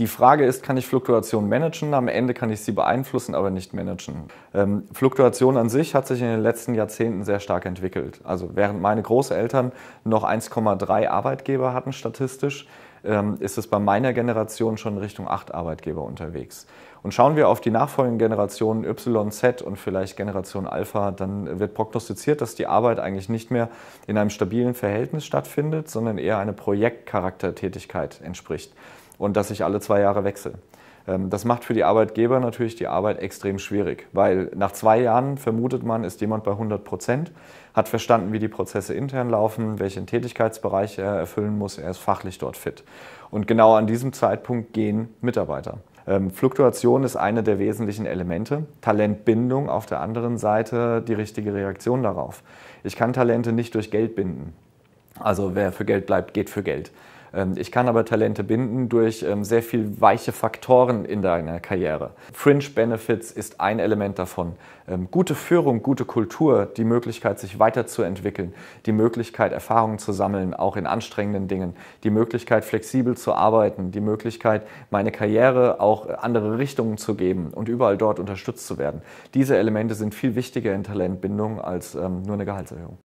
Die Frage ist, kann ich Fluktuation managen? Am Ende kann ich sie beeinflussen, aber nicht managen. Ähm, Fluktuation an sich hat sich in den letzten Jahrzehnten sehr stark entwickelt. Also während meine Großeltern noch 1,3 Arbeitgeber hatten statistisch, ähm, ist es bei meiner Generation schon Richtung 8 Arbeitgeber unterwegs. Und schauen wir auf die nachfolgenden Generationen Y, Z und vielleicht Generation Alpha, dann wird prognostiziert, dass die Arbeit eigentlich nicht mehr in einem stabilen Verhältnis stattfindet, sondern eher eine Projektcharaktertätigkeit entspricht und dass ich alle zwei Jahre wechsle. Ähm, das macht für die Arbeitgeber natürlich die Arbeit extrem schwierig, weil nach zwei Jahren vermutet man, ist jemand bei 100 Prozent, hat verstanden, wie die Prozesse intern laufen, welchen Tätigkeitsbereich er erfüllen muss, er ist fachlich dort fit. Und genau an diesem Zeitpunkt gehen Mitarbeiter. Ähm, Fluktuation ist eine der wesentlichen Elemente. Talentbindung auf der anderen Seite die richtige Reaktion darauf. Ich kann Talente nicht durch Geld binden. Also wer für Geld bleibt, geht für Geld. Ähm, ich kann aber Talente binden durch ähm, sehr viel weiche Faktoren in deiner Karriere. Fringe Benefits ist ein Element davon. Ähm, gute Führung, gute Kultur, die Möglichkeit, sich weiterzuentwickeln, die Möglichkeit, Erfahrungen zu sammeln, auch in anstrengenden Dingen, die Möglichkeit, flexibel zu arbeiten, die Möglichkeit, meine Karriere auch andere Richtungen zu geben und überall dort unterstützt zu werden. Diese Elemente sind viel wichtiger in Talentbindung als nur eine Gehaltserhöhung.